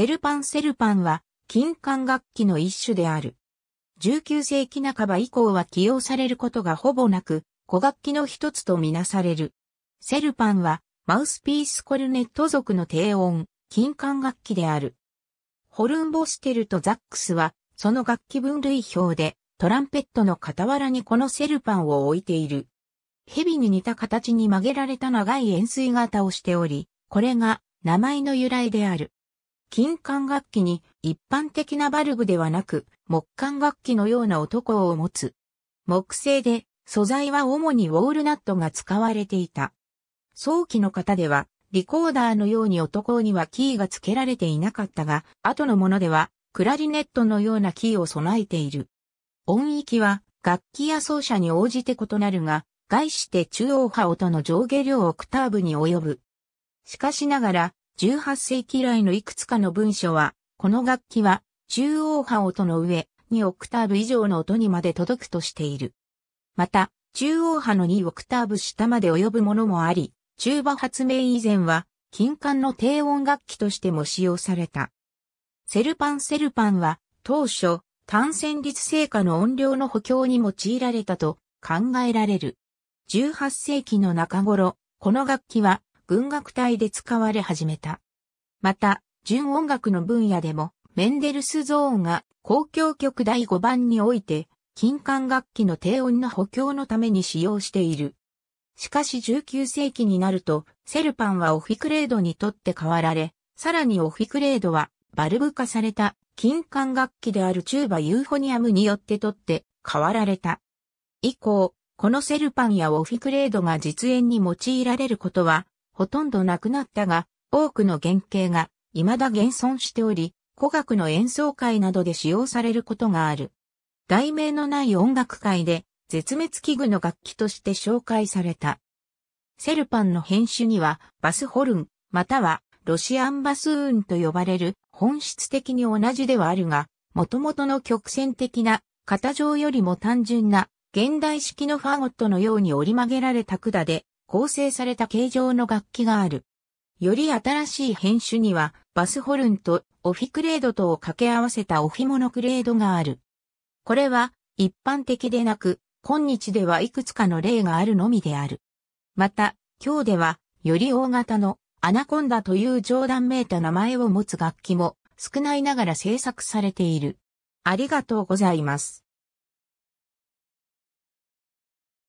セルパンセルパンは金管楽器の一種である。19世紀半ば以降は起用されることがほぼなく、古楽器の一つとみなされる。セルパンはマウスピースコルネット族の低音、金管楽器である。ホルンボステルとザックスは、その楽器分類表で、トランペットの傍らにこのセルパンを置いている。蛇に似た形に曲げられた長い円錐型をしており、これが名前の由来である。金管楽器に一般的なバルブではなく木管楽器のような男を持つ。木製で素材は主にウォールナットが使われていた。早期の方ではリコーダーのように男にはキーが付けられていなかったが、後のものではクラリネットのようなキーを備えている。音域は楽器や奏者に応じて異なるが、概して中央波音の上下量オクターブに及ぶ。しかしながら、18世紀来のいくつかの文書は、この楽器は中央波音の上2オクターブ以上の音にまで届くとしている。また、中央波の2オクターブ下まで及ぶものもあり、中馬発明以前は、金管の低音楽器としても使用された。セルパンセルパンは、当初、単旋律成果の音量の補強に用いられたと考えられる。18世紀の中頃、この楽器は文学体で使われ始めた。また、純音楽の分野でも、メンデルスゾーンが公共曲第5番において、金管楽器の低音の補強のために使用している。しかし19世紀になると、セルパンはオフィクレードにとって変わられ、さらにオフィクレードはバルブ化された金管楽器であるチューバユーフォニアムによって取って変わられた。以降、このセルパンやオフィクレードが実演に用いられることはほとんどなくなったが、多くの原型が未だ現存しており、古楽の演奏会などで使用されることがある。題名のない音楽会で絶滅危惧の楽器として紹介された。セルパンの編集にはバスホルン、またはロシアンバスーンと呼ばれる本質的に同じではあるが、元々の曲線的な型上よりも単純な現代式のファゴットのように折り曲げられた管で構成された形状の楽器がある。より新しい編種には、バスホルンとオフィクレードとを掛け合わせたオフィモノクレードがある。これは一般的でなく、今日ではいくつかの例があるのみである。また、今日では、より大型のアナコンダという冗談めいた名前を持つ楽器も少ないながら制作されている。ありがとうございます。